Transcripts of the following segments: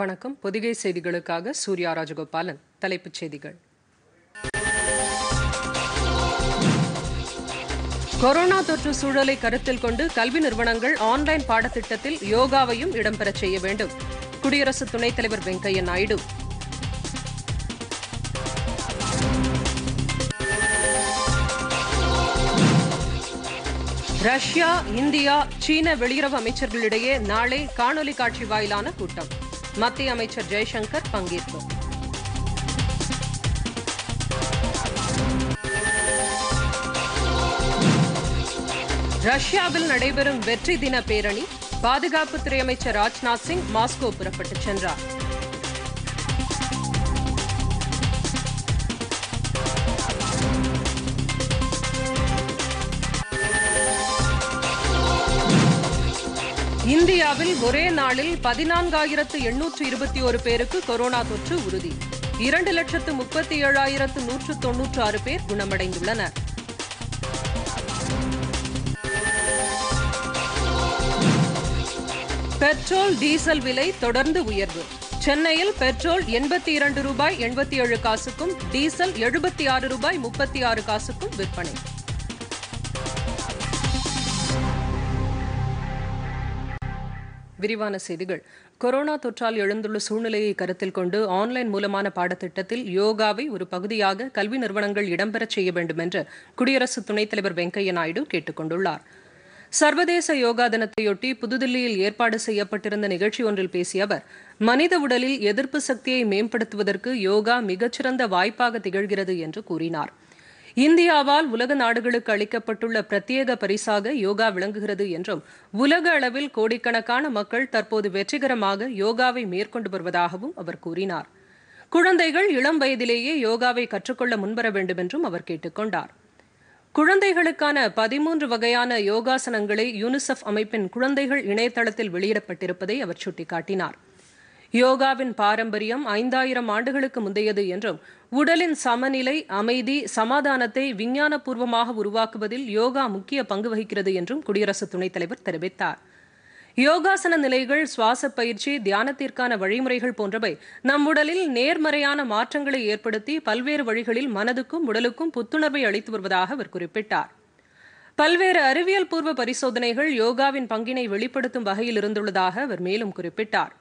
வணக்கம் பொதிகை செய்திகளுக்காக சூர்யா ராஜகோபாலன் தலைப்புச் செய்திகள் கொரோனா தொற்று சூழலை கருத்தில் கொண்டு கல்வி நிறுவனங்கள் ஆன்லைன் பாடத்திட்டத்தில் யோகாவையும் இடம்பெறச் செய்ய வேண்டும் குடியரசு துணைத் தலைவர் வெங்கையா நாயுடு ரஷ்யா இந்தியா சீன வெளியுறவு அமைச்சர்களிடையே நாளை காணொலி காட்சி வாயிலான கூட்டம் மத்திய அமைச்சர் ஜெய்சங்கர் பங்கேற்பு ரஷ்யாவில் நடைபெறும் வெற்றி தின பேரணி பாதுகாப்புத்துறை அமைச்சர் ராஜ்நாத் சிங் மாஸ்கோ புறப்பட்டுச் சென்றார் இந்தியாவில் ஒரே நாளில் பதினான்காயிரத்து எண்ணூற்று இருபத்தி ஒரு பேருக்கு கொரோனா தொற்று உறுதி இரண்டு லட்சத்து முப்பத்தி ஏழாயிரத்து நூற்று தொன்னூற்று ஆறு பேர் குணமடைந்துள்ளனர் பெட்ரோல் டீசல் விலை தொடர்ந்து உயர்வு சென்னையில் பெட்ரோல் எண்பத்தி இரண்டு ரூபாய் எண்பத்தி ஏழு காசுக்கும் டீசல் எழுபத்தி ஆறு ரூபாய் முப்பத்தி ஆறு காசுக்கும் விற்பனை விரிவான செய்திகள் கொரோனா தொற்றால் எழுந்துள்ள சூழ்நிலையை கருத்தில் கொண்டு ஆன்லைன் மூலமான பாடத்திட்டத்தில் யோகாவை ஒரு பகுதியாக கல்வி நிறுவனங்கள் இடம்பெறச் செய்ய வேண்டும் என்று குடியரசு துணைத் தலைவர் வெங்கையா நாயுடு கேட்டுக் கொண்டுள்ளார் சர்வதேச யோகா தினத்தையொட்டி புதுதில்லியில் ஏற்பாடு செய்யப்பட்டிருந்த நிகழ்ச்சி ஒன்றில் பேசிய அவர் மனித உடலில் எதிர்ப்பு சக்தியை மேம்படுத்துவதற்கு யோகா மிகச்சிறந்த வாய்ப்பாக திகழ்கிறது என்று கூறினாா் இந்தியாவால் உலக நாடுகளுக்கு அளிக்கப்பட்டுள்ள பிரத்யேக பரிசாக யோகா விளங்குகிறது என்றும் உலக அளவில் கோடிக்கணக்கான மக்கள் தற்போது வெற்றிகரமாக யோகாவை மேற்கொண்டு வருவதாகவும் அவர் கூறினார் குழந்தைகள் இளம் வயதிலேயே யோகாவை கற்றுக்கொள்ள முன்வர வேண்டும் என்றும் அவர் கேட்டுக்கொண்டார் குழந்தைகளுக்கான பதிமூன்று வகையான யோகாசனங்களை யூனிசெஃப் அமைப்பின் குழந்தைகள் இணையதளத்தில் வெளியிடப்பட்டிருப்பதை அவர் சுட்டிக்காட்டினார் யோகாவின் பாரம்பரியம் ஐந்தாயிரம் ஆண்டுகளுக்கு முந்தையது என்றும் உடலின் சமநிலை அமைதி சமாதானத்தை விஞ்ஞானபூர்வமாக உருவாக்குவதில் யோகா முக்கிய பங்கு வகிக்கிறது என்றும் குடியரசு துணைத் தலைவர் தெரிவித்தார் யோகாசன நிலைகள் சுவாச பயிற்சி தியானத்திற்கான வழிமுறைகள் போன்றவை நம் உடலில் நேர்மறையான மாற்றங்களை ஏற்படுத்தி பல்வேறு வழிகளில் மனதுக்கும் உடலுக்கும் புத்துணர்வை அளித்து வருவதாக அவர் குறிப்பிட்டார் பல்வேறு அறிவியல் பூர்வ பரிசோதனைகள் யோகாவின் பங்கினை வெளிப்படுத்தும் வகையில் இருந்துள்ளதாக அவர் மேலும் குறிப்பிட்டார்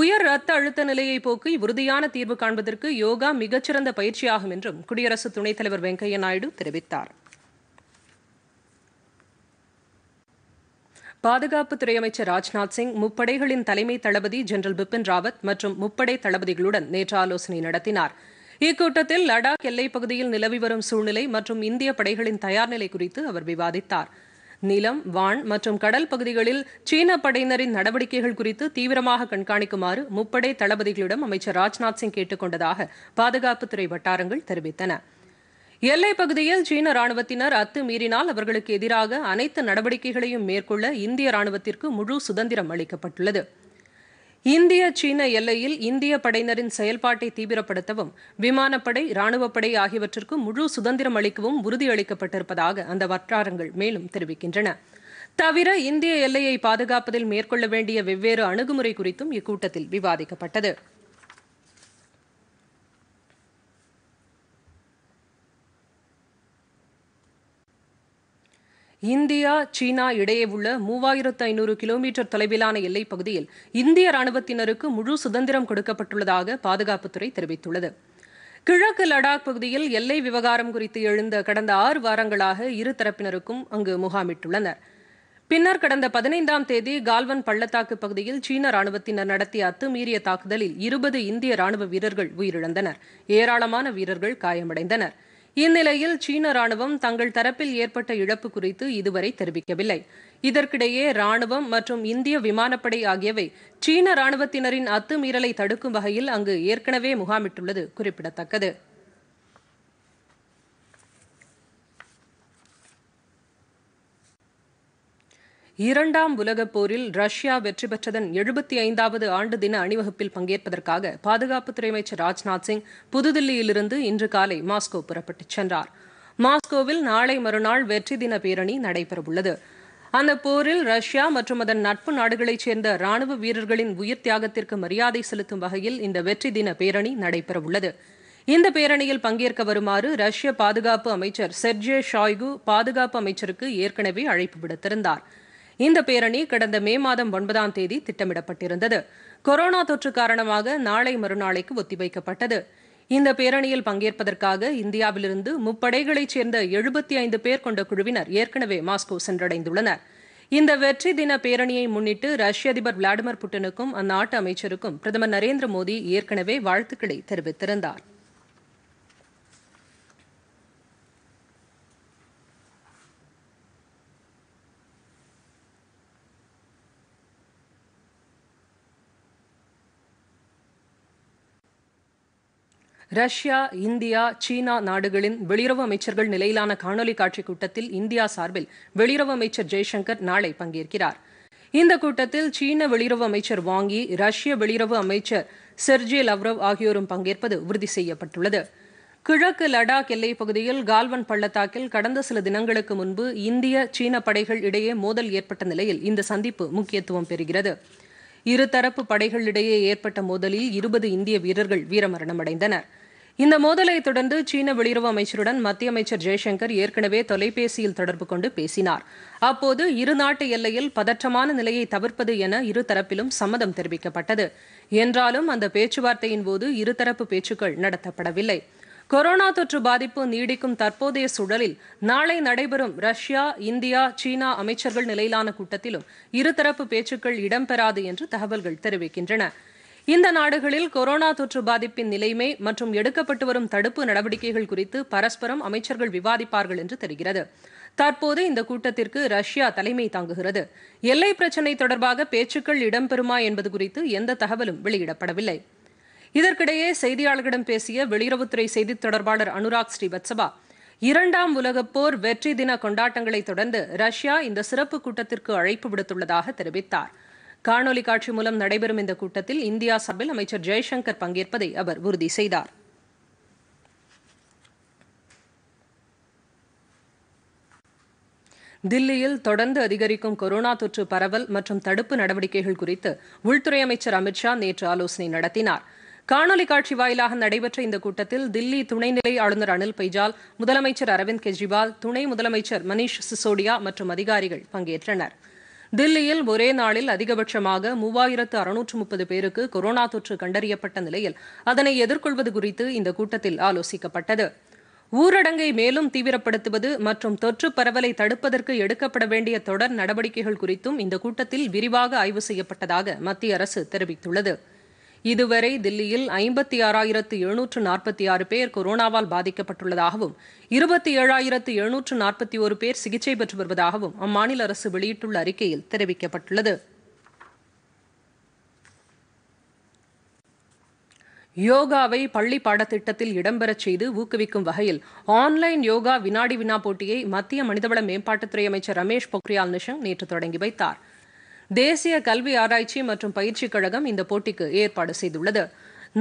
உயர் ரத்த அழுத்த நிலையை போக்கி உறுதியான தீர்வு காண்பதற்கு யோகா மிகச்சிறந்த பயிற்சியாகும் என்றும் குடியரசு துணைத் தலைவர் வெங்கையா நாயுடு தெரிவித்தார் பாதுகாப்புத்துறை அமைச்சர் ராஜ்நாத் சிங் முப்படைகளின் தலைமை தளபதி ஜெனரல் பிபின் ராவத் மற்றும் முப்படை தளபதிகளுடன் நேற்று ஆலோசனை நடத்தினார் இக்கூட்டத்தில் லடாக் எல்லைப் பகுதியில் நிலவி வரும் சூழ்நிலை மற்றும் இந்திய படைகளின் தயார்நிலை குறித்து அவர் விவாதித்தாா் நிலம் வான் மற்றும் கடல் பகுதிகளில் சீன படையினரின் நடவடிக்கைகள் குறித்து தீவிரமாக கண்காணிக்குமாறு முப்படை தளபதிகளிடம் அமைச்சர் ராஜ்நாத் சிங் கேட்டுக் கொண்டதாக பாதுகாப்புத்துறை வட்டாரங்கள் தெரிவித்தன எல்லைப் பகுதியில் சீன ராணுவத்தினர் அத்துமீறினால் அவர்களுக்கு எதிராக அனைத்து நடவடிக்கைகளையும் மேற்கொள்ள இந்திய ராணுவத்திற்கு முழு சுதந்திரம் அளிக்கப்பட்டுள்ளது இந்திய சீன எல்லையில் இந்திய படையினரின் செயல்பாட்டை தீவிரப்படுத்தவும் விமானப்படை ராணுவப்படை ஆகியவற்றிற்கு முழு சுதந்திரம் அளிக்கவும் உறுதியளிக்கப்பட்டிருப்பதாக அந்த வட்டாரங்கள் மேலும் தெரிவிக்கின்றன தவிர இந்திய எல்லையை பாதுகாப்பதில் மேற்கொள்ள வேண்டிய வெவ்வேறு அணுகுமுறை குறித்தும் இக்கூட்டத்தில் விவாதிக்கப்பட்டது இந்தியா சீனா இடையே உள்ள மூவாயிரத்து ஐநூறு கிலோமீட்டர் தொலைவிலான எல்லைப் பகுதியில் இந்திய ராணுவத்தினருக்கு முழு சுதந்திரம் கொடுக்கப்பட்டுள்ளதாக பாதுகாப்புத்துறை தெரிவித்துள்ளது கிழக்கு லடாக் பகுதியில் எல்லை விவகாரம் குறித்து எழுந்த கடந்த ஆறு வாரங்களாக இரு தரப்பினருக்கும் அங்கு முகாமிட்டுள்ளனர் பின்னர் கடந்த பதினைந்தாம் தேதி கால்வன் பள்ளத்தாக்கு பகுதியில் சீன ராணுவத்தினர் நடத்திய அத்துமீறிய தாக்குதலில் இருபது இந்திய ராணுவ வீரர்கள் உயிரிழந்தனர் ஏராளமான வீரர்கள் காயமடைந்தனா் இந்நிலையில் சீன ராணுவம் தங்கள் தரப்பில் ஏற்பட்ட இழப்பு குறித்து இதுவரை தெரிவிக்கவில்லை இதற்கிடையே ராணுவம் மற்றும் இந்திய விமானப்படை ஆகியவை சீன ராணுவத்தினரின் அத்துமீறலை தடுக்கும் வகையில் அங்கு ஏற்கனவே முகாமிட்டுள்ளது குறிப்பிடத்தக்கது இரண்டாம் உலகப் போரில் ரஷ்யா வெற்றி பெற்றதன் எழுபத்தி ஐந்தாவது ஆண்டு தின அணிவகுப்பில் பங்கேற்பதற்காக பாதுகாப்புத்துறை அமைச்சர் ராஜ்நாத் சிங் புதுதில்லியிலிருந்து இன்று காலை மாஸ்கோ புறப்பட்டுச் சென்றார் மாஸ்கோவில் நாளை மறுநாள் வெற்றி தின பேரணி நடைபெறவுள்ளது அந்த போரில் ரஷ்யா மற்றும் அதன் நட்பு நாடுகளைச் சேர்ந்த ராணுவ வீரர்களின் உயிர் தியாகத்திற்கு மரியாதை செலுத்தும் வகையில் இந்த வெற்றி தின பேரணி நடைபெறவுள்ளது இந்த பேரணியில் பங்கேற்க வருமாறு ரஷ்ய பாதுகாப்பு அமைச்சர் செர்ஜே ஷாய்கு பாதுகாப்பு அமைச்சருக்கு ஏற்கனவே அழைப்பு விடுத்திருந்தாா் இந்த பேரணி கடந்த மே மாதம் ஒன்பதாம் தேதி திட்டமிடப்பட்டிருந்தது கொரோனா தொற்று காரணமாக நாளை மறுநாளைக்கு ஒத்திவைக்கப்பட்டது இந்த பேரணியில் பங்கேற்பதற்காக இந்தியாவிலிருந்து முப்படைகளைச் சேர்ந்த எழுபத்தி ஐந்து பேர் கொண்ட குழுவினர் ஏற்கனவே மாஸ்கோ சென்றடைந்துள்ளனர் இந்த வெற்றி தின பேரணியை முன்னிட்டு ரஷ்ய அதிபர் விளாடிமிர் புட்டினுக்கும் அந்நாட்டு அமைச்சருக்கும் பிரதமர் நரேந்திர மோடி ஏற்கனவே வாழ்த்துக்களை தெரிவித்திருந்தார் ரஷ்யா இந்தியா சீனா நாடுகளின் வெளியுறவு அமைச்சர்கள் நிலையிலான காணொலி காட்சி கூட்டத்தில் இந்தியா சார்பில் வெளியுறவு அமைச்சர் ஜெய்சங்கர் நாளை பங்கேற்கிறார் இந்த கூட்டத்தில் சீன வெளியுறவு அமைச்சர் வாங்கி ரஷ்ய வெளியுறவு அமைச்சர் செர்ஜி லவ்ரவ் ஆகியோரும் பங்கேற்பது உறுதி செய்யப்பட்டுள்ளது கிழக்கு லடாக் எல்லைப் பகுதியில் கால்வன் பள்ளத்தாக்கில் கடந்த சில தினங்களுக்கு முன்பு இந்திய சீன படைகள் இடையே மோதல் ஏற்பட்ட நிலையில் இந்த சந்திப்பு முக்கியத்துவம் பெறுகிறது இருதரப்பு படைகளிடையே ஏற்பட்ட மோதலில் இருபது இந்திய வீரர்கள் வீரமரணமடைந்தனா் இந்த மோதலை தொடர்ந்து சீன வெளியுறவு அமைச்சருடன் மத்திய அமைச்சர் ஜெய்சங்கர் ஏற்கனவே தொலைபேசியில் தொடர்பு கொண்டு பேசினார் அப்போது இருநாட்டு எல்லையில் பதற்றமான நிலையை தவிர்ப்பது என இருதரப்பிலும் சம்மதம் தெரிவிக்கப்பட்டது என்றாலும் அந்த பேச்சுவார்த்தையின் போது இருதரப்பு பேச்சுக்கள் நடத்தப்படவில்லை கொரோனா தொற்று பாதிப்பு நீடிக்கும் தற்போதைய சூழலில் நாளை நடைபெறும் ரஷ்யா இந்தியா சீனா அமைச்சர்கள் நிலையிலான கூட்டத்திலும் இருதரப்பு பேச்சுக்கள் இடம்பெறாது என்று தகவல்கள் தெரிவிக்கின்றன இந்த நாடுகளில் கொரோனா தொற்று பாதிப்பின் நிலைமை மற்றும் எடுக்கப்பட்டு வரும் தடுப்பு நடவடிக்கைகள் குறித்து பரஸ்பரம் அமைச்சர்கள் விவாதிப்பார்கள் என்று தெரிகிறது தற்போது இந்த கூட்டத்திற்கு ரஷ்யா தலைமை தாங்குகிறது எல்லை பிரச்சினை தொடர்பாக பேச்சுக்கள் இடம்பெறுமா என்பது குறித்து எந்த தகவலும் வெளியிடப்படவில்லை இதற்கிடையே செய்தியாளர்களிடம் பேசிய வெளியுறவுத்துறை செய்தித் தொடர்பாளர் அனுராக் ஸ்ரீவத்சவா இரண்டாம் உலகப் போர் வெற்றி தின கொண்டாட்டங்களைத் தொடர்ந்து ரஷ்யா இந்த சிறப்பு கூட்டத்திற்கு அழைப்பு விடுத்துள்ளதாக தெரிவித்தாா் காணொலி காட்சி மூலம் நடைபெறும் இந்த கூட்டத்தில் இந்தியா சார்பில் அமைச்சர் ஜெய்சங்கர் பங்கேற்பதை அவர் உறுதி செய்தார் தில்லியில் தொடர்ந்து அதிகரிக்கும் கொரோனா தொற்று பரவல் மற்றும் தடுப்பு நடவடிக்கைகள் குறித்து உள்துறை அமைச்சர் அமித்ஷா நேற்று ஆலோசனை நடத்தினார் காணொலி காட்சி வாயிலாக நடைபெற்ற இந்த கூட்டத்தில் தில்லி துணைநிலை ஆளுநர் அனில் பைஜால் முதலமைச்சர் அரவிந்த் கெஜ்ரிவால் துணை முதலமைச்சர் மணீஷ் சிசோடியா மற்றும் அதிகாரிகள் பங்கேற்றனா் தில்லியில் ஒரே நாளில் அதிகபட்சமாக மூவாயிரத்து அறுநூற்று முப்பது பேருக்கு கொரோனா தொற்று கண்டறியப்பட்ட நிலையில் அதனை எதிர்கொள்வது குறித்து இந்த கூட்டத்தில் ஆலோசிக்கப்பட்டது ஊரடங்கை மேலும் தீவிரப்படுத்துவது மற்றும் தொற்று பரவலை தடுப்பதற்கு எடுக்கப்பட வேண்டிய தொடர் நடவடிக்கைகள் குறித்தும் இந்த கூட்டத்தில் விரிவாக ஆய்வு செய்யப்பட்டதாக மத்திய அரசு தெரிவித்துள்ளது இதுவரை தில்லியில் ஐம்பத்தி ஆறாயிரத்து எழுநூற்று நாற்பத்தி ஆறு பேர் கொரோனாவால் பாதிக்கப்பட்டுள்ளதாகவும் இருபத்தி ஏழாயிரத்து எழுநூற்று நாற்பத்தி ஒரு பேர் சிகிச்சை பெற்று வருவதாகவும் அம்மாநில அரசு வெளியிட்டுள்ள அறிக்கையில் தெரிவிக்கப்பட்டுள்ளது யோகாவை பள்ளி பாடத்திட்டத்தில் இடம்பெறச் செய்து ஊக்குவிக்கும் வகையில் ஆன்லைன் யோகா வினாடி வினா போட்டியை மத்திய மனிதவள மேம்பாட்டுத்துறை அமைச்சர் ரமேஷ் பொக்ரியால் நிஷாங் நேற்று தொடங்கி வைத்தாா் தேசிய கல்வி ஆராய்ச்சி மற்றும் பயிற்சி கழகம் இந்த போட்டிக்கு ஏற்பாடு செய்துள்ளது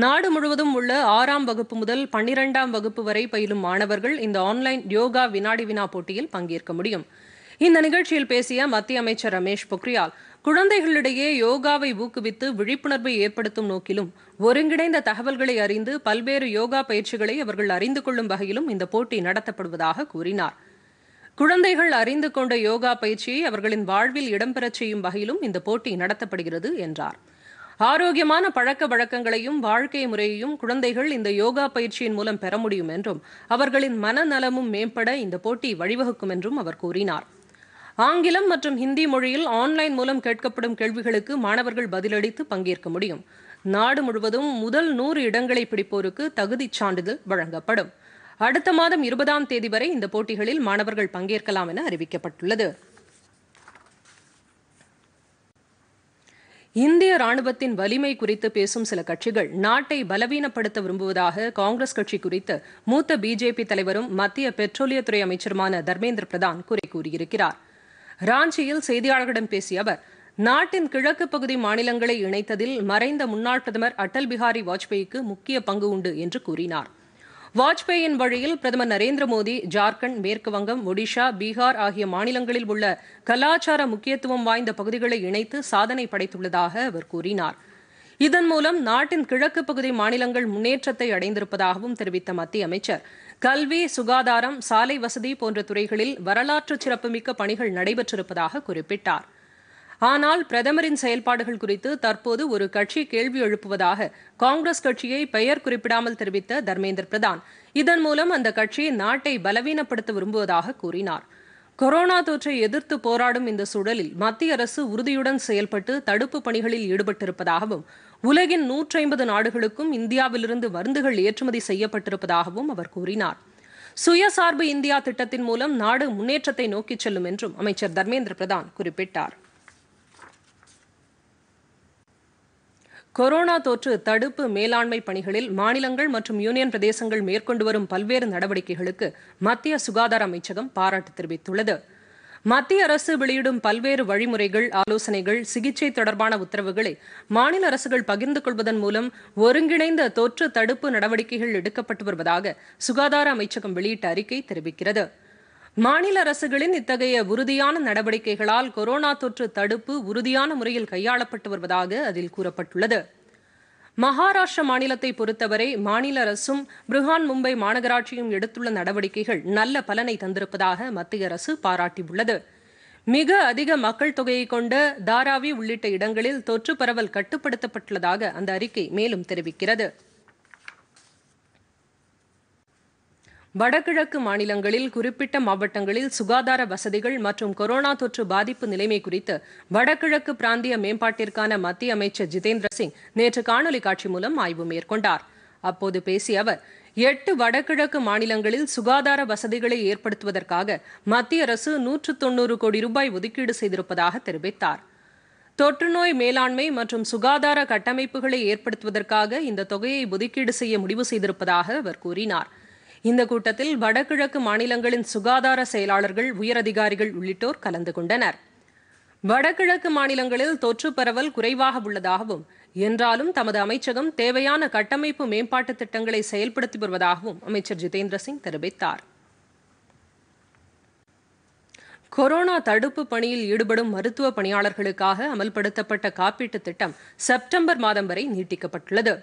நாடு முழுவதும் உள்ள ஆறாம் வகுப்பு முதல் பன்னிரெண்டாம் வகுப்பு வரை பயிலும் மாணவர்கள் இந்த ஆன்லைன் யோகா வினாடி வினா போட்டியில் பங்கேற்க முடியும் இந்த நிகழ்ச்சியில் பேசிய மத்திய அமைச்சர் ரமேஷ் பொக்ரியால் குழந்தைகளிடையே யோகாவை ஊக்குவித்து விழிப்புணர்வை ஏற்படுத்தும் நோக்கிலும் ஒருங்கிணைந்த தகவல்களை அறிந்து பல்வேறு யோகா பயிற்சிகளை அவர்கள் அறிந்து கொள்ளும் வகையிலும் இந்த போட்டி நடத்தப்படுவதாக கூறினாா் குழந்தைகள் அறிந்து கொண்ட யோகா பயிற்சியை அவர்களின் வாழ்வில் இடம்பெறச் செய்யும் வகையிலும் இந்த போட்டி நடத்தப்படுகிறது என்றார் ஆரோக்கியமான பழக்க வழக்கங்களையும் வாழ்க்கை முறையையும் குழந்தைகள் இந்த யோகா பயிற்சியின் மூலம் பெற முடியும் என்றும் அவர்களின் மனநலமும் மேம்பட இந்த போட்டி வழிவகுக்கும் என்றும் அவர் கூறினார் ஆங்கிலம் மற்றும் ஹிந்தி மொழியில் ஆன்லைன் மூலம் கேட்கப்படும் கேள்விகளுக்கு மாணவர்கள் பதிலளித்து பங்கேற்க முடியும் நாடு முழுவதும் முதல் நூறு இடங்களை பிடிப்போருக்கு தகுதிச் சான்றிதழ் வழங்கப்படும் அடுத்த மாதம் இருபதாம் தேதி வரை இந்த போட்டிகளில் மாணவர்கள் பங்கேற்கலாம் என அறிவிக்கப்பட்டுள்ளது இந்திய ராணுவத்தின் வலிமை குறித்து பேசும் சில கட்சிகள் நாட்டை பலவீனப்படுத்த விரும்புவதாக காங்கிரஸ் கட்சி குறித்து மூத்த பிஜேபி தலைவரும் மத்திய பெட்ரோலியத்துறை அமைச்சருமான தர்மேந்திர பிரதான் குறை கூறியிருக்கிறார் ராஞ்சியில் செய்தியாளர்களிடம் பேசிய அவர் நாட்டின் கிழக்கு பகுதி மாநிலங்களை இணைத்ததில் மறைந்த முன்னாள் பிரதமர் அடல் பிஹாரி வாஜ்பேயிக்கு முக்கிய பங்கு உண்டு என்று கூறினாா் வாஜ்பேயின் வழியில் பிரதமர் நரேந்திர மோடி ஜார்க்கண்ட் மேற்குவங்கம் ஒடிஷா பீகார் ஆகிய மாநிலங்களில் உள்ள கலாச்சார முக்கியத்துவம் வாய்ந்த பகுதிகளை இணைத்து சாதனை படைத்துள்ளதாக அவர் கூறினார் இதன் மூலம் நாட்டின் கிழக்கு பகுதி மாநிலங்கள் முன்னேற்றத்தை அடைந்திருப்பதாகவும் தெரிவித்த மத்திய அமைச்சர் கல்வி சுகாதாரம் சாலை வசதி போன்ற துறைகளில் வரலாற்று சிறப்புமிக்க பணிகள் நடைபெற்றிருப்பதாக குறிப்பிட்டார் ஆனால் பிரதமரின் செயல்பாடுகள் குறித்து தற்போது ஒரு கட்சி கேள்வி எழுப்புவதாக காங்கிரஸ் கட்சியை பெயர் குறிப்பிடாமல் தெரிவித்த தர்மேந்திர பிரதான் இதன் மூலம் அந்த கட்சி நாட்டை பலவீனப்படுத்த விரும்புவதாக கூறினார் கொரோனா தொற்றை எதிர்த்து போராடும் இந்த சூழலில் மத்திய அரசு உறுதியுடன் செயல்பட்டு தடுப்பு பணிகளில் ஈடுபட்டிருப்பதாகவும் உலகின் நூற்றி நாடுகளுக்கும் இந்தியாவிலிருந்து மருந்துகள் ஏற்றுமதி செய்யப்பட்டிருப்பதாகவும் அவர் கூறினார் சுயசார்பு இந்தியா திட்டத்தின் மூலம் நாடு முன்னேற்றத்தை நோக்கிச் செல்லும் என்றும் அமைச்சர் தர்மேந்திர பிரதான் குறிப்பிட்டார் கொரோனா தொற்று தடுப்பு மேலாண்மை பணிகளில் மாநிலங்கள் மற்றும் யூனியன் பிரதேசங்கள் மேற்கொண்டு வரும் பல்வேறு நடவடிக்கைகளுக்கு மத்திய சுகாதார அமைச்சகம் பாராட்டு தெரிவித்துள்ளது மத்திய அரசு வெளியிடும் பல்வேறு வழிமுறைகள் ஆலோசனைகள் சிகிச்சை தொடர்பான உத்தரவுகளை மாநில அரசுகள் பகிர்ந்து கொள்வதன் மூலம் ஒருங்கிணைந்த தொற்று தடுப்பு நடவடிக்கைகள் எடுக்கப்பட்டு வருவதாக சுகாதார அமைச்சகம் வெளியிட்ட அறிக்கை தெரிவிக்கிறது மாநில அரசுகளின் இத்தகைய உறுதியான நடவடிக்கைகளால் கொரோனா தொற்று தடுப்பு உறுதியான முறையில் கையாளப்பட்டு வருவதாக அதில் கூறப்பட்டுள்ளது மகாராஷ்டிர மாநிலத்தை பொறுத்தவரை மாநில அரசும் பிருஹான் மும்பை மாநகராட்சியும் எடுத்துள்ள நடவடிக்கைகள் நல்ல பலனை தந்திருப்பதாக மத்திய அரசு பாராட்டியுள்ளது மிக அதிக மக்கள் தொகையை கொண்ட தாராவி உள்ளிட்ட இடங்களில் தொற்று பரவல் கட்டுப்படுத்தப்பட்டுள்ளதாக அந்த அறிக்கை மேலும் தெரிவிக்கிறது வடகிழக்கு மாநிலங்களில் குறிப்பிட்ட மாவட்டங்களில் சுகாதார வசதிகள் மற்றும் கொரோனா தொற்று பாதிப்பு நிலைமை குறித்து வடகிழக்கு பிராந்திய மேம்பாட்டிற்கான மத்திய அமைச்சர் ஜிதேந்திர சிங் நேற்று காணொலி காட்சி மூலம் ஆய்வு மேற்கொண்டார் அப்போது பேசிய அவர் எட்டு வடகிழக்கு மாநிலங்களில் சுகாதார வசதிகளை ஏற்படுத்துவதற்காக மத்திய அரசு நூற்று தொன்னூறு கோடி ரூபாய் ஒதுக்கீடு செய்திருப்பதாக தெரிவித்தார் தொற்றுநோய் மேலாண்மை மற்றும் சுகாதார கட்டமைப்புகளை ஏற்படுத்துவதற்காக இந்த தொகையை ஒதுக்கீடு செய்ய முடிவு செய்திருப்பதாக அவர் கூறினார் இந்த கூட்டத்தில் வடகிழக்கு மாநிலங்களின் சுகாதார செயலாளர்கள் உயரதிகாரிகள் உள்ளிட்டோர் கலந்து கொண்டனர் வடகிழக்கு மாநிலங்களில் தொற்று பரவல் குறைவாக உள்ளதாகவும் என்றாலும் தமது அமைச்சகம் தேவையான கட்டமைப்பு மேம்பாட்டு திட்டங்களை செயல்படுத்தி வருவதாகவும் அமைச்சர் ஜிதேந்திர சிங் தெரிவித்தார் கொரோனா தடுப்பு பணியில் ஈடுபடும் மருத்துவ பணியாளர்களுக்காக அமல்படுத்தப்பட்ட காப்பீட்டுத் திட்டம் செப்டம்பர் மாதம் வரை நீட்டிக்கப்பட்டுள்ளது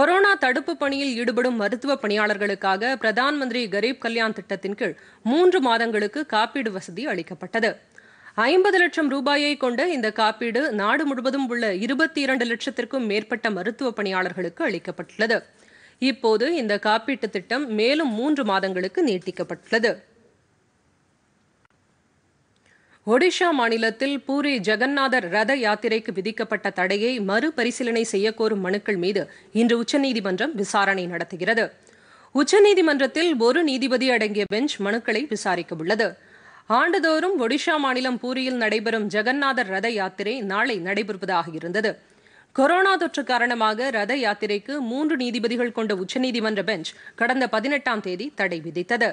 கொரோனா தடுப்பு பணியில் ஈடுபடும் மருத்துவ பணியாளர்களுக்காக பிரதான் மந்திரி கரீப் கல்யாண் திட்டத்தின் கீழ் மூன்று மாதங்களுக்கு காப்பீடு வசதி அளிக்கப்பட்டது ஐம்பது லட்சம் ரூபாயை கொண்ட இந்த காப்பீடு நாடு முழுவதும் உள்ள இருபத்தி இரண்டு லட்சத்திற்கும் மேற்பட்ட மருத்துவ பணியாளர்களுக்கு அளிக்கப்பட்டுள்ளது இப்போது இந்த காப்பீட்டு திட்டம் மேலும் மூன்று மாதங்களுக்கு நீட்டிக்கப்பட்டுள்ளது ஒடிஷா மாநிலத்தில் பூரி ஜெகந்நாதர் ரத யாத்திரைக்கு விதிக்கப்பட்ட தடையை மறுபரிசீலனை செய்யக்கோரும் மனுக்கள் மீது இன்று உச்சநீதிமன்றம் விசாரணை நடத்துகிறது உச்சநீதிமன்றத்தில் ஒரு நீதிபதி அடங்கிய பெஞ்ச் மனுக்களை விசாரிக்க உள்ளது ஆண்டுதோறும் ஒடிஷா மாநிலம் பூரியில் நடைபெறும் ஜெகந்நாதர் ரத யாத்திரை நாளை நடைபெறுவதாக இருந்தது கொரோனா தொற்று காரணமாக ரத யாத்திரைக்கு மூன்று நீதிபதிகள் கொண்ட உச்சநீதிமன்ற பெஞ்ச் கடந்த பதினெட்டாம் தேதி தடை விதித்தது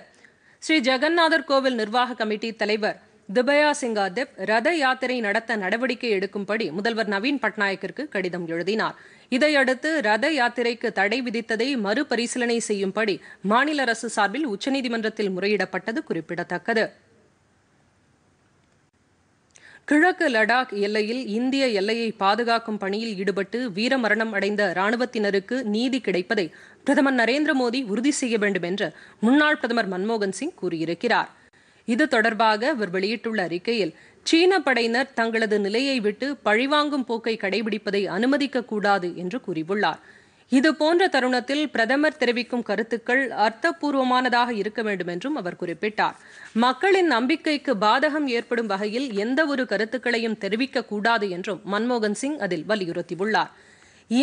ஸ்ரீ ஜெகந்நாதர் கோவில் நிர்வாக கமிட்டி தலைவர் திபயா தெப் ரத யாத்திரை நடத்த நடவடிக்கை எடுக்கும்படி முதல்வர் நவீன் பட்நாயக்கிற்கு கடிதம் எழுதினார் இதையடுத்து ரத யாத்திரைக்கு தடை விதித்ததை மறுபரிசீலனை செய்யும்படி மாநில அரசு சார்பில் உச்சநீதிமன்றத்தில் முறையிடப்பட்டது குறிப்பிடத்தக்கது கிழக்கு லடாக் எல்லையில் இந்திய எல்லையை பாதுகாக்கும் பணியில் ஈடுபட்டு வீரமரணம் அடைந்த ராணுவத்தினருக்கு நீதி கிடைப்பதை பிரதமர் நரேந்திர மோடி உறுதி செய்ய வேண்டும் என்று முன்னாள் பிரதமர் மன்மோகன் சிங் கூறியிருக்கிறார் இது தொடர்பாக அவர் வெளியிட்டுள்ள அறிக்கையில் சீன படையினர் தங்களது நிலையை விட்டு பழிவாங்கும் போக்கை கடைபிடிப்பதை அனுமதிக்க கூடாது என்று கூறியுள்ளார் இது போன்ற தருணத்தில் பிரதமர் தெரிவிக்கும் கருத்துக்கள் அர்த்தபூர்வமானதாக இருக்க வேண்டும் என்றும் அவர் குறிப்பிட்டார் மக்களின் நம்பிக்கைக்கு பாதகம் ஏற்படும் வகையில் எந்த ஒரு கருத்துக்களையும் தெரிவிக்க கூடாது என்றும் மன்மோகன் சிங் அதில் வலியுறுத்தியுள்ளார்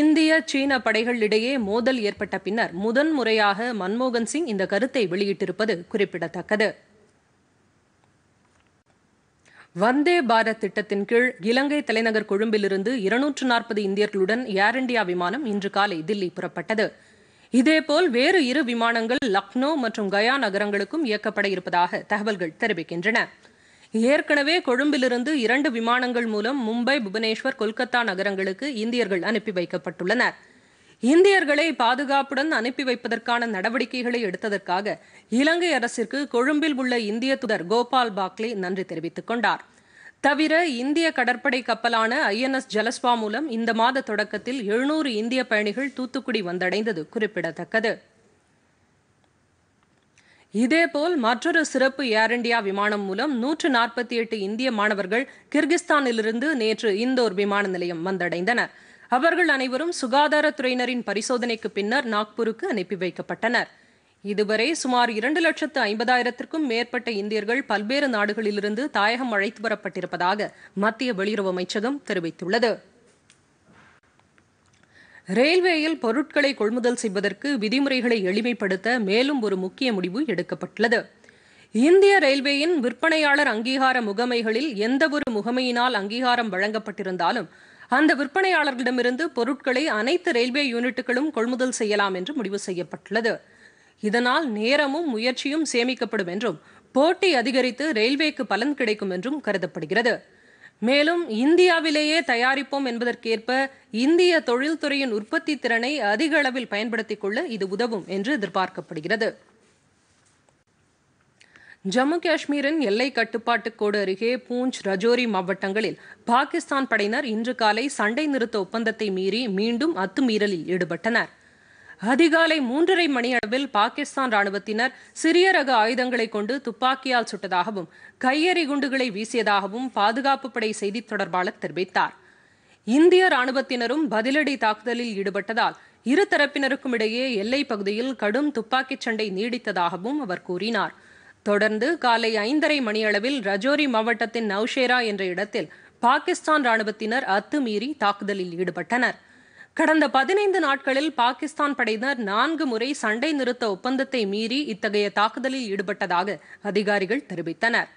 இந்திய சீன படைகளிடையே மோதல் ஏற்பட்ட பின்னர் முதன்முறையாக மன்மோகன் சிங் இந்த கருத்தை வெளியிட்டிருப்பது குறிப்பிடத்தக்கது வந்தே பாரத் திட்டத்தின் கீழ் இலங்கை தலைநகர் கொழும்பிலிருந்து இருநூற்று நாற்பது இந்தியர்களுடன் ஏர் இண்டியா விமானம் இன்று காலை தில்லி புறப்பட்டது இதேபோல் வேறு இரு விமானங்கள் லக்னோ மற்றும் கயா நகரங்களுக்கும் இயக்கப்பட இருப்பதாக தகவல்கள் தெரிவிக்கின்றன ஏற்கனவே கொழும்பிலிருந்து இரண்டு விமானங்கள் மூலம் மும்பை புவனேஸ்வர் கொல்கத்தா நகரங்களுக்கு இந்தியர்கள் அனுப்பி வைக்கப்பட்டுள்ளனா் இந்தியர்களை பாதுகாப்புடன் அனுப்பி வைப்பதற்கான நடவடிக்கைகளை எடுத்ததற்காக இலங்கை அரசிற்கு கொழும்பில் உள்ள இந்திய தூதர் கோபால் பாக்லே நன்றி தெரிவித்துக் கொண்டார் தவிர இந்திய கடற்படை கப்பலான ஐஎன்எஸ் ஜலஸ்வா மூலம் இந்த மாத தொடக்கத்தில் எழுநூறு இந்திய பயணிகள் தூத்துக்குடி வந்தடைந்தது குறிப்பிடத்தக்கது இதேபோல் மற்றொரு சிறப்பு ஏர் இண்டியா விமானம் மூலம் நூற்று நாற்பத்தி எட்டு இந்திய மாணவர்கள் கிர்கிஸ்தானிலிருந்து நேற்று இந்தோர் விமான நிலையம் வந்தடைந்தனா் அவர்கள் அனைவரும் சுகாதாரத்துறையினரின் பரிசோதனைக்கு பின்னர் நாக்பூருக்கு அனுப்பி வைக்கப்பட்டனர் இதுவரை சுமார் இரண்டு லட்சத்து ஐம்பதாயிரத்திற்கும் மேற்பட்ட இந்தியர்கள் பல்வேறு நாடுகளிலிருந்து தாயகம் அழைத்து வரப்பட்டிருப்பதாக மத்திய வெளியுறவு அமைச்சகம் தெரிவித்துள்ளது ரயில்வேயில் பொருட்களை கொள்முதல் செய்வதற்கு விதிமுறைகளை எளிமைப்படுத்த மேலும் ஒரு முக்கிய முடிவு எடுக்கப்பட்டுள்ளது இந்திய ரயில்வேயின் விற்பனையாளர் அங்கீகார முகமைகளில் எந்தவொரு முகமையினால் அங்கீகாரம் வழங்கப்பட்டிருந்தாலும் அந்த விற்பனையாளர்களிடமிருந்து பொருட்களை அனைத்து ரயில்வே யூனிட்டுகளும் கொள்முதல் செய்யலாம் என்று முடிவு செய்யப்பட்டுள்ளது இதனால் நேரமும் முயற்சியும் சேமிக்கப்படும் என்றும் போட்டி அதிகரித்து ரயில்வேக்கு பலன் கிடைக்கும் என்றும் கருதப்படுகிறது மேலும் இந்தியாவிலேயே தயாரிப்போம் என்பதற்கேற்ப இந்திய தொழில்துறையின் உற்பத்தி திறனை அதிக அளவில் பயன்படுத்திக் கொள்ள இது உதவும் என்று எதிர்பார்க்கப்படுகிறது ஜம்மு காஷ்மீரின் எல்லை கட்டுப்பாட்டு கோடு அருகே பூஞ்ச் ரஜோரி மாவட்டங்களில் பாகிஸ்தான் படையினர் இன்று காலை சண்டை நிறுத்த ஒப்பந்தத்தை மீறி மீண்டும் அத்துமீறலில் ஈடுபட்டனர் அதிகாலை மூன்றரை மணியளவில் பாகிஸ்தான் ராணுவத்தினர் சிறிய ரக ஆயுதங்களை கொண்டு துப்பாக்கியால் சுட்டதாகவும் கையெறி குண்டுகளை வீசியதாகவும் பாதுகாப்பு படை செய்தித் தொடர்பாளர் தெரிவித்தார் இந்திய ராணுவத்தினரும் பதிலடி தாக்குதலில் ஈடுபட்டதால் இரு தரப்பினருக்கும் இடையே எல்லை பகுதியில் கடும் துப்பாக்கிச் சண்டை நீடித்ததாகவும் அவர் கூறினார் தொடர்ந்து காலை ஐந்தரை மணியளவில் ரஜோரி மாவட்டத்தின் நவ்ஷேரா என்ற இடத்தில் பாகிஸ்தான் ராணுவத்தினர் அத்துமீறி தாக்குதலில் ஈடுபட்டனர் கடந்த பதினைந்து நாட்களில் பாகிஸ்தான் படையினர் நான்கு முறை சண்டை நிறுத்த ஒப்பந்தத்தை மீறி இத்தகைய தாக்குதலில் ஈடுபட்டதாக அதிகாரிகள் தெரிவித்தனர்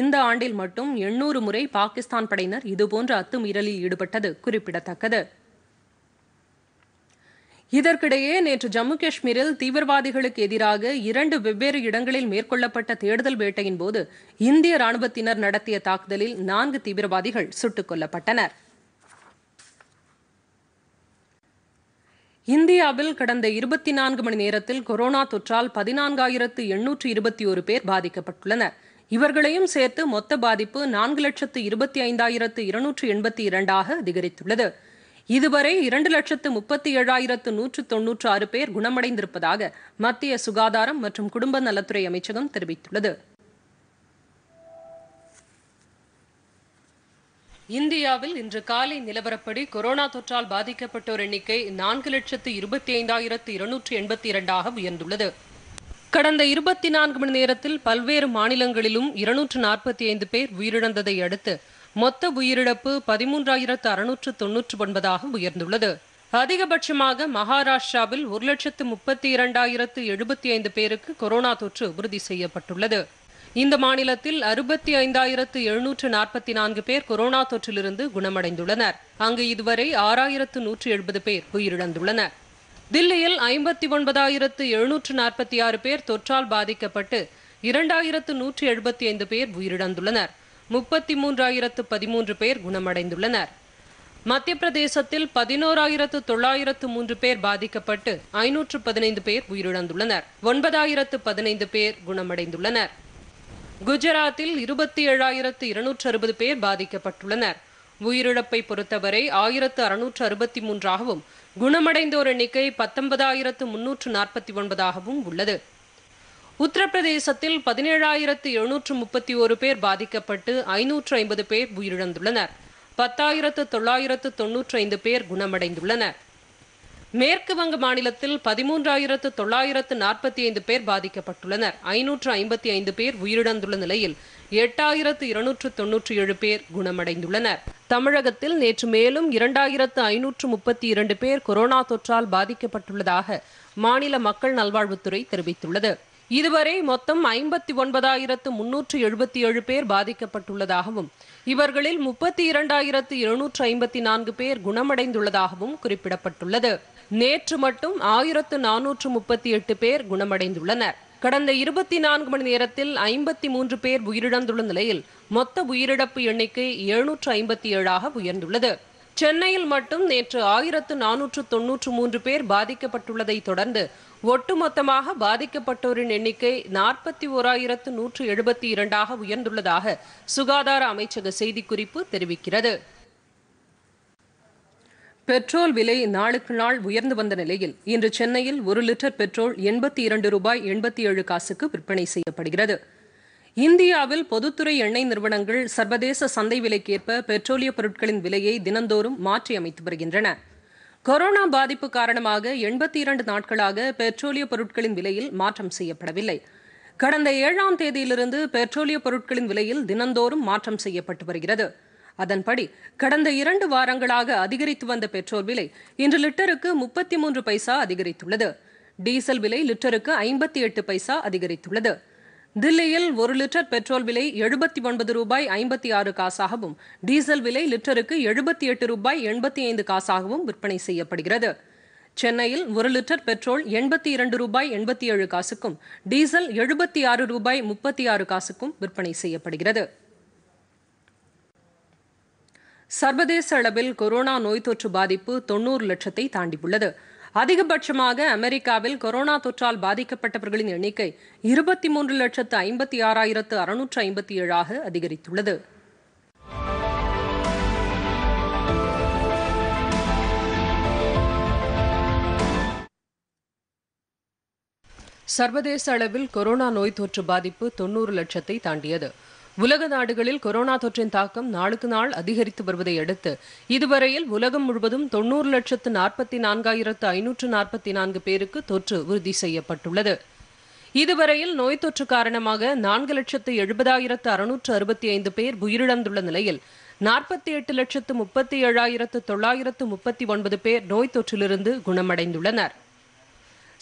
இந்த ஆண்டில் மட்டும் எண்ணூறு முறை பாகிஸ்தான் படையினர் இதுபோன்ற அத்துமீறலில் ஈடுபட்டது குறிப்பிடத்தக்கது இதற்கிடையே நேற்று ஜம்மு காஷ்மீரில் தீவிரவாதிகளுக்கு எதிராக இரண்டு வெவ்வேறு இடங்களில் மேற்கொள்ளப்பட்ட தேடுதல் வேட்டையின் போது இந்திய ராணுவத்தினர் நடத்திய தாக்குதலில் நான்கு தீவிரவாதிகள் சுட்டுக் கொல்லப்பட்டனர் இந்தியாவில் கடந்த இருபத்தி நான்கு மணி நேரத்தில் கொரோனா தொற்றால் பதினான்காயிரத்து எண்ணூற்று இருபத்தி ஒரு பேர் பாதிக்கப்பட்டுள்ளனர் இவர்களையும் சேர்த்து மொத்த பாதிப்பு நான்கு லட்சத்து இருபத்தி ஐந்தாயிரத்து இருநூற்று எண்பத்தி இரண்டாக அதிகரித்துள்ளது இதுவரை இரண்டு லட்சத்து முப்பத்தி ஏழாயிரத்து நூற்று தொன்னூற்று ஆறு பேர் குணமடைந்திருப்பதாக மத்திய சுகாதாரம் மற்றும் குடும்ப நலத்துறை அமைச்சகம் தெரிவித்துள்ளது இந்தியாவில் இன்று காலை நிலவரப்படி கொரோனா தொற்றால் பாதிக்கப்பட்டோர் எண்ணிக்கை நான்கு லட்சத்து இருபத்தி ஐந்தாயிரத்து இருநூற்று எண்பத்தி இரண்டாக உயர்ந்துள்ளது கடந்த இருபத்தி நான்கு மணி நேரத்தில் பல்வேறு மாநிலங்களிலும் இருநூற்று நாற்பத்தி ஐந்து பேர் உயிரிழந்ததை அடுத்து மொத்த உயிரிழப்பு பதிமூன்றாயிரத்து அறுநூற்று தொன்னூற்று ஒன்பதாக உயர்ந்துள்ளது அதிகபட்சமாக மகாராஷ்டிராவில் ஒரு லட்சத்து முப்பத்தி இரண்டாயிரத்து எழுபத்தி ஐந்து பேருக்கு கொரோனா தொற்று உறுதி செய்யப்பட்டுள்ளது இந்த மாநிலத்தில் அறுபத்தி ஐந்தாயிரத்து எழுநூற்று நாற்பத்தி நான்கு பேர் கொரோனா தொற்றிலிருந்து குணமடைந்துள்ளனர் அங்கு இதுவரை ஆறாயிரத்து நூற்று எழுபது பேர் உயிரிழந்துள்ளனர் தில்லியில் ஐம்பத்தி ஒன்பதாயிரத்து எழுநூற்று நாற்பத்தி ஆறு பேர் தொற்றால் பாதிக்கப்பட்டு இரண்டாயிரத்து நூற்று எழுபத்தி ஐந்து பேர் உயிரிழந்துள்ளனர் முப்பத்தி மூன்றாயிரத்து பதிமூன்று பேர் குணமடைந்துள்ளனர் மத்திய பிரதேசத்தில் பதினோராயிரத்து தொள்ளாயிரத்து மூன்று பேர் பாதிக்கப்பட்டு ஐநூற்று பதினைந்து பேர் உயிரிழந்துள்ளனர் ஒன்பதாயிரத்து பதினைந்து பேர் குணமடைந்துள்ளனர் குஜராத்தில் இருபத்தி ஏழாயிரத்து இருநூற்று அறுபது பேர் பாதிக்கப்பட்டுள்ளனர் உயிரிழப்பை பொறுத்தவரை ஆயிரத்து அறுநூற்று அறுபத்தி மூன்றாகவும் குணமடைந்தோர் எண்ணிக்கை பத்தொன்பதாயிரத்து முன்னூற்று நாற்பத்தி ஒன்பதாகவும் உள்ளது உத்தரப்பிரதேசத்தில் பதினேழாயிரத்து எழுநூற்று முப்பத்தி ஒரு பேர் பாதிக்கப்பட்டு ஐநூற்று ஐம்பது பேர் உயிரிழந்துள்ளனர் பத்தாயிரத்து தொள்ளாயிரத்து தொன்னூற்றி ஐந்து பேர் குணமடைந்துள்ளனர் மேற்கு வங்க மாநிலத்தில் பதிமூன்றாயிரத்து தொள்ளாயிரத்து நாற்பத்தி ஐந்து பேர் பாதிக்கப்பட்டுள்ளனர் ஐநூற்று ஐம்பத்தி ஐந்து பேர் உயிரிழந்துள்ள நிலையில் எட்டாயிரத்து இருநூற்று தொன்னூற்றி ஏழு பேர் குணமடைந்துள்ளனர் தமிழகத்தில் நேற்று மேலும் இரண்டாயிரத்து ஐநூற்று முப்பத்தி இரண்டு பேர் கொரோனா தொற்றால் பாதிக்கப்பட்டுள்ளதாக மாநில மக்கள் நல்வாழ்வுத்துறை தெரிவித்துள்ளது இதுவரை மொத்தம் ஐம்பத்தி ஒன்பதாயிரத்து முன்னூற்று எழுபத்தி ஏழு பேர் பாதிக்கப்பட்டுள்ளதாகவும் இவர்களில் முப்பத்தி இரண்டாயிரத்து எழுநூற்று ஐம்பத்தி நான்கு பேர் குணமடைந்துள்ளதாகவும் குறிப்பிடப்பட்டுள்ளது நேற்று மட்டும் ஆயிரத்து நானூற்று முப்பத்தி எட்டு பேர் குணமடைந்துள்ளனர் கடந்த இருபத்தி நான்கு மணி நேரத்தில் ஐம்பத்தி மூன்று பேர் உயிரிழந்துள்ள நிலையில் மொத்த உயிரிழப்பு எண்ணிக்கை எழுநூற்று ஐம்பத்தி ஏழாக உயர்ந்துள்ளது சென்னையில் மட்டும் நேற்று ஆயிரத்து நானூற்று தொன்னூற்று மூன்று பேர் பாதிக்கப்பட்டுள்ளதை தொடர்ந்து ஒட்டுமொத்தமாக பாதிக்கப்பட்டோரின் எண்ணிக்கை நாற்பத்தி ஓராயிரத்து நூற்று எழுபத்தி இரண்டாக உயர்ந்துள்ளதாக சுகாதார அமைச்சக செய்திக்குறிப்பு தெரிவிக்கிறது பெட்ரோல் விலை நாளுக்கு நாள் உயர்ந்து வந்த நிலையில் இன்று சென்னையில் ஒரு லிட்டர் பெட்ரோல் எண்பத்தி இரண்டு ரூபாய் எண்பத்தி ஏழு காசுக்கு விற்பனை செய்யப்படுகிறது இந்தியாவில் பொதுத்துறை எண்ணெய் நிறுவனங்கள் சர்வதேச சந்தை விலைக்கேற்ப பெட்ரோலிய பொருட்களின் விலையை தினந்தோறும் மாற்றி அமைத்து வருகின்றன கொரோனா பாதிப்பு காரணமாக எண்பத்தி இரண்டு நாட்களாக பெட்ரோலிய பொருட்களின் விலையில் மாற்றம் செய்யப்படவில்லை கடந்த ஏழாம் தேதியிலிருந்து பெட்ரோலிய பொருட்களின் விலையில் தினந்தோறும் மாற்றம் செய்யப்பட்டு வருகிறது அதன்படி கடந்த இரண்டு வாரங்களாக அதிகரித்து வந்த பெட்ரோல் விலை இன்று லிட்டருக்கு முப்பத்தி மூன்று பைசா அதிகரித்துள்ளது டீசல் விலை லிட்டருக்கு ஐம்பத்தி எட்டு பைசா அதிகரித்துள்ளது தில்லியில் ஒரு லிட்டர் பெட்ரோல் விலை எழுபத்தி ஒன்பது ரூபாய் ஐம்பத்தி ஆறு காசாகவும் டீசல் விலை லிட்டருக்கு எழுபத்தி எட்டு ரூபாய் எண்பத்தி ஐந்து காசாகவும் விற்பனை செய்யப்படுகிறது சென்னையில் ஒரு லிட்டர் பெட்ரோல் எண்பத்தி இரண்டு ரூபாய் எண்பத்தி ஏழு காசுக்கும் டீசல் எழுபத்தி ஆறு ரூபாய் முப்பத்தி ஆறு காசுக்கும் விற்பனை செய்யப்படுகிறது சர்வதேச அளவில் கொரோனா நோய் தொற்று பாதிப்பு தொன்னூறு லட்சத்தை தாண்டியுள்ளது அதிகபட்சமாக அமெரிக்காவில் கொரோனா தொற்றால் பாதிக்கப்பட்டவர்களின் எண்ணிக்கை இருபத்தி மூன்று லட்சத்து ஐம்பத்தி ஆறாயிரத்து அறுநூற்று ஐம்பத்தி ஏழாக அதிகரித்துள்ளது சர்வதேச அளவில் கொரோனா நோய் தொற்று பாதிப்பு தொன்னூறு லட்சத்தை தாண்டியது உலக நாடுகளில் கொரோனா தொற்றின் தாக்கம் நாளுக்கு நாள் அதிகரித்து வருவதை அடுத்து இதுவரையில் உலகம் முழுவதும் தொன்னூறு லட்சத்து நாற்பத்தி நான்காயிரத்து ஐநூற்று நாற்பத்தி நான்கு பேருக்கு தொற்று உறுதி செய்யப்பட்டுள்ளது இதுவரையில் நோய் தொற்று காரணமாக நான்கு லட்சத்து எழுபதாயிரத்து அறுநூற்று அறுபத்தி ஐந்து பேர் உயிரிழந்துள்ள நிலையில் நாற்பத்தி எட்டு லட்சத்து முப்பத்தி ஏழாயிரத்து தொள்ளாயிரத்து முப்பத்தி ஒன்பது பேர் நோய் தொற்றிலிருந்து குணமடைந்துள்ளனா்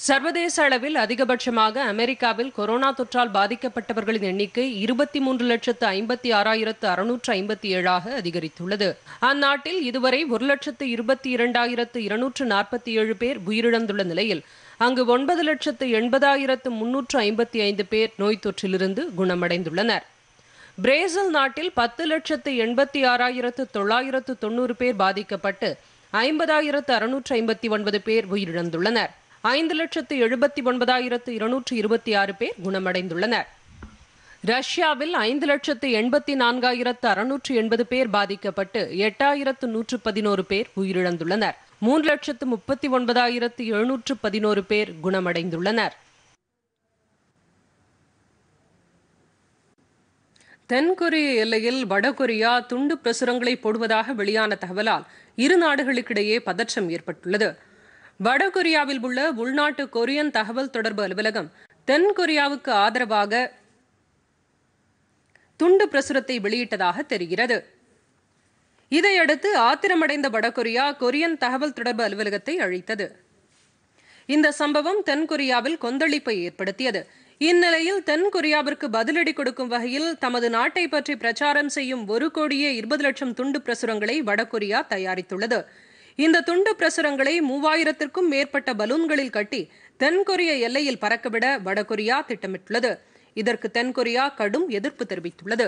சர்வதேச அளவில் அதிகபட்சமாக அமெரிக்காவில் கொரோனா தொற்றால் பாதிக்கப்பட்டவர்களின் எண்ணிக்கை இருபத்தி மூன்று லட்சத்து ஐம்பத்தி ஆறாயிரத்து அறுநூற்று ஐம்பத்தி ஏழாக அதிகரித்துள்ளது அந்நாட்டில் இதுவரை ஒரு லட்சத்து இருபத்தி இரண்டாயிரத்து இருநூற்று நாற்பத்தி ஏழு பேர் உயிரிழந்துள்ள நிலையில் அங்கு ஒன்பது லட்சத்து எண்பதாயிரத்து முன்னூற்று ஐம்பத்தி ஐந்து பேர் நோய் தொற்றிலிருந்து குணமடைந்துள்ளனர் பிரேசில் நாட்டில் பத்து லட்சத்து எண்பத்தி ஆறாயிரத்து தொள்ளாயிரத்து தொண்ணூறு பேர் பாதிக்கப்பட்டு ஐம்பதாயிரத்து அறுநூற்று ஐம்பத்தி ஒன்பது பேர் உயிரிழந்துள்ளனர் ஐந்து லட்சத்து எழுபத்தி ஒன்பதாயிரத்து இருநூற்று இருபத்தி ஆறு பேர் குணமடைந்துள்ளனர் ரஷ்யாவில் ஐந்து லட்சத்து எண்பத்தி நான்காயிரத்து அறுநூற்று எண்பது பேர் பாதிக்கப்பட்டு எட்டாயிரத்து நூற்று பதினோரு பேர் உயிரிழந்துள்ளனர் மூன்று லட்சத்து முப்பத்தி ஒன்பதாயிரத்து எழுநூற்று பதினோரு பேர் குணமடைந்துள்ளனர் தென்கொரிய எல்லையில் வடகொரியா துண்டு பிரசுரங்களை போடுவதாக வெளியான தகவலால் இரு நாடுகளுக்கிடையே பதற்றம் ஏற்பட்டுள்ளது வடகொரியாவில் உள்ள உள்நாட்டு கொரியன் தகவல் தொடர்பு அலுவலகம் தென்கொரியாவுக்கு ஆதரவாக துண்டு பிரசுரத்தை வெளியிட்டதாக தெரிகிறது இதையடுத்து ஆத்திரமடைந்த வடகொரியா கொரியன் தகவல் தொடர்பு அலுவலகத்தை அழித்தது இந்த சம்பவம் தென்கொரியாவில் கொந்தளிப்பை ஏற்படுத்தியது இந்நிலையில் தென்கொரியாவிற்கு பதிலடி கொடுக்கும் வகையில் தமது நாட்டை பற்றி பிரச்சாரம் செய்யும் ஒரு கோடியே இருபது லட்சம் துண்டு பிரசுரங்களை வடகொரியா தயாரித்துள்ளது இந்த துண்டு பிரசுரங்களை மூவாயிரத்திற்கும் மேற்பட்ட பலூன்களில் கட்டி தென்கொரிய எல்லையில் பறக்கவிட வடகொரியா திட்டமிட்டுள்ளது இதற்கு தென்கொரியா கடும் எதிர்ப்பு தெரிவித்துள்ளது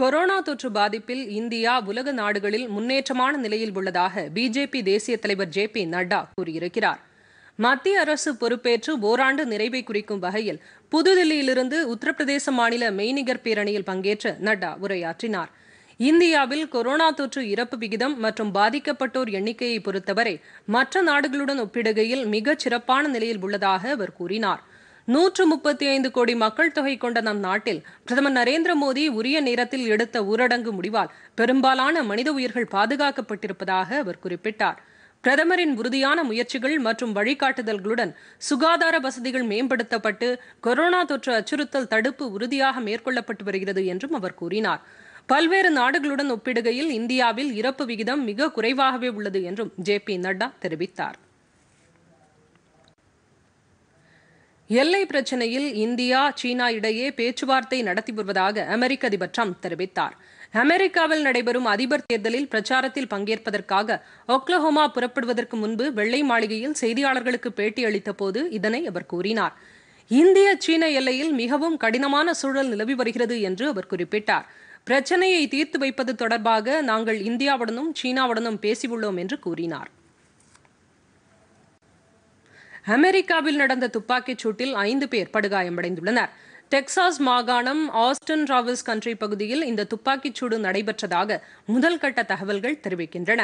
கொரோனா தொற்று பாதிப்பில் இந்தியா உலக நாடுகளில் முன்னேற்றமான நிலையில் உள்ளதாக பிஜேபி தேசிய தலைவர் ஜே பி நட்டா கூறியிருக்கிறார் மத்திய அரசு பொறுப்பேற்று ஓராண்டு நிறைவை குறிக்கும் வகையில் புதுதில்லியிலிருந்து உத்தரப்பிரதேச மாநில மெய்நிகர் பேரணியில் பங்கேற்று நட்டா உரையாற்றினார் இந்தியாவில் கொரோனா தொற்று இறப்பு விகிதம் மற்றும் பாதிக்கப்பட்டோர் எண்ணிக்கையை பொறுத்தவரை மற்ற நாடுகளுடன் ஒப்பிடுகையில் மிகச் சிறப்பான நிலையில் உள்ளதாக அவர் கூறினார் நூற்று முப்பத்தி ஐந்து கோடி மக்கள் தொகை கொண்ட நம் நாட்டில் பிரதமர் நரேந்திர மோடி உரிய நேரத்தில் எடுத்த ஊரடங்கு முடிவால் பெரும்பாலான மனித உயிர்கள் பாதுகாக்கப்பட்டிருப்பதாக அவர் குறிப்பிட்டார் பிரதமரின் உறுதியான முயற்சிகள் மற்றும் வழிகாட்டுதல்களுடன் சுகாதார வசதிகள் மேம்படுத்தப்பட்டு கொரோனா தொற்று அச்சுறுத்தல் தடுப்பு உறுதியாக மேற்கொள்ளப்பட்டு வருகிறது என்றும் அவர் கூறினார் பல்வேறு நாடுகளுடன் ஒப்பிடுகையில் இந்தியாவில் இறப்பு விகிதம் மிக குறைவாகவே உள்ளது என்றும் ஜே பி நட்டா தெரிவித்தார் எல்லை பிரச்சினையில் இந்தியா சீனா இடையே பேச்சுவார்த்தை நடத்தி வருவதாக அமெரிக்க அதிபர் ட்ரம்ப் தெரிவித்தார் அமெரிக்காவில் நடைபெறும் அதிபர் தேர்தலில் பிரச்சாரத்தில் பங்கேற்பதற்காக ஒக்லஹோமா புறப்படுவதற்கு முன்பு வெள்ளை மாளிகையில் செய்தியாளர்களுக்கு பேட்டி அளித்த போது இதனை அவர் கூறினார் இந்திய சீன எல்லையில் மிகவும் கடினமான சூழல் நிலவி வருகிறது என்று அவர் குறிப்பிட்டார் பிரச்சனையை தீர்த்து வைப்பது தொடர்பாக நாங்கள் இந்தியாவுடனும் சீனாவுடனும் பேசியுள்ளோம் என்று கூறினார் அமெரிக்காவில் நடந்த துப்பாக்கிச் சூட்டில் ஐந்து பேர் படுகாயமடைந்துள்ளனர் டெக்சாஸ் மாகாணம் ஆஸ்டன் ராவல்ஸ் கண்ட்ரி பகுதியில் இந்த துப்பாக்கிச்சூடு நடைபெற்றதாக முதல் கட்ட தகவல்கள் தெரிவிக்கின்றன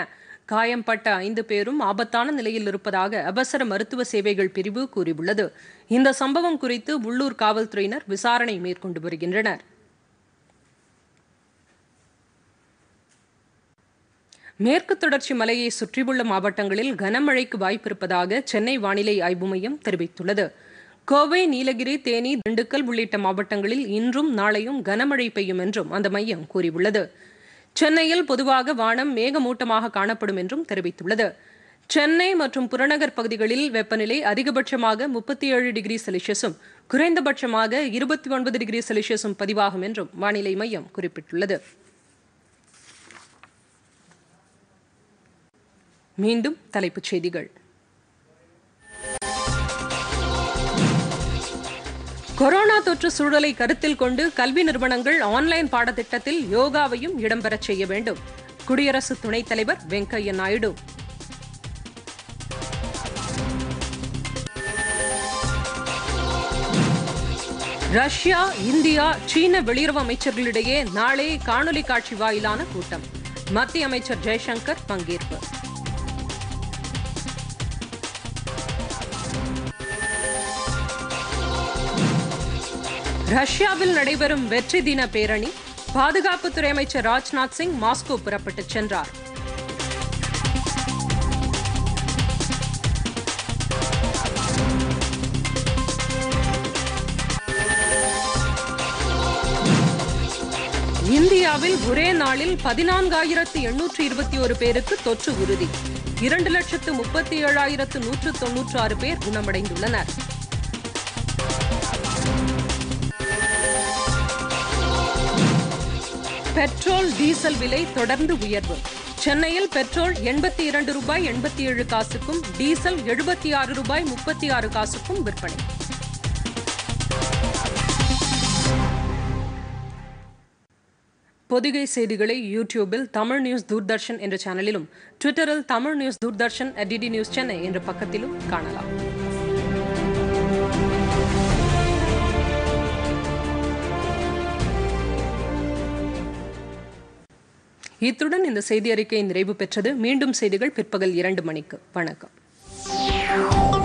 காயம்பட்ட ஐந்து பேரும் ஆபத்தான நிலையில் இருப்பதாக அவசர மருத்துவ சேவைகள் பிரிவு கூறியுள்ளது இந்த சம்பவம் குறித்து உள்ளூர் காவல்துறையினர் விசாரணை மேற்கொண்டு வருகின்றனர் மேற்கு தொடர்ச்சி மலையை சுற்றியுள்ள மாவட்டங்களில் கனமழைக்கு வாய்ப்பிருப்பதாக சென்னை வானிலை ஆய்வு மையம் தெரிவித்துள்ளது கோவை நீலகிரி தேனி திண்டுக்கல் உள்ளிட்ட மாவட்டங்களில் இன்றும் நாளையும் கனமழை பெய்யும் என்றும் அந்த மையம் கூறியுள்ளது சென்னையில் பொதுவாக வானம் மேகமூட்டமாக காணப்படும் என்றும் தெரிவித்துள்ளது சென்னை மற்றும் புறநகர் பகுதிகளில் வெப்பநிலை அதிகபட்சமாக முப்பத்தி ஏழு டிகிரி செல்சியஸும் குறைந்தபட்சமாக இருபத்தி ஒன்பது டிகிரி செல்சியஸும் பதிவாகும் என்றும் வானிலை மையம் குறிப்பிட்டுள்ளது மீண்டும் தலைப்புச் செய்திகள் கொரோனா தொற்று சூழலை கருத்தில் கொண்டு கல்வி நிறுவனங்கள் ஆன்லைன் பாடத்திட்டத்தில் யோகாவையும் இடம்பெறச் செய்ய வேண்டும் குடியரசு துணைத் தலைவர் வெங்கையா நாயுடு ரஷ்யா இந்தியா சீன வெளியுறவு அமைச்சர்களிடையே நாளை காணொலி காட்சி வாயிலான கூட்டம் மத்திய அமைச்சர் ஜெய்சங்கர் பங்கேற்பு ரஷ்யாவில் நடைபெறும் வெற்றி தின பேரணி பாதுகாப்புத்துறை அமைச்சர் ராஜ்நாத் சிங் மாஸ்கோ புறப்பட்டுச் சென்றார் இந்தியாவில் ஒரே நாளில் பதினான்காயிரத்து எண்ணூற்று இருபத்தி ஒரு பேருக்கு தொற்று உறுதி இரண்டு லட்சத்து முப்பத்தி ஏழாயிரத்து நூற்று ஆறு பேர் குணமடைந்துள்ளனர் பெட்ரோல் டீசல் விலை தொடர்ந்து உயர்வு சென்னையில் பெட்ரோல் எண்பத்தி இரண்டு ரூபாய் எண்பத்தி ஏழு காசுக்கும் டீசல் எழுபத்தி ஆறு ரூபாய் முப்பத்தி ஆறு காசுக்கும் விற்பனை பொதிகை செய்திகளை யூடியூபில் தமிழ் நியூஸ் தூர்தர்ஷன் என்ற சேனலிலும் ட்விட்டரில் Tamil news Doordarshan DD news Chennai என்ற பக்கத்திலும் காணலாம் இத்துடன் இந்த செய்தி அறிக்கை நிறைவு பெற்றது மீண்டும் செய்திகள் பிற்பகல் இரண்டு மணிக்கு வணக்கம்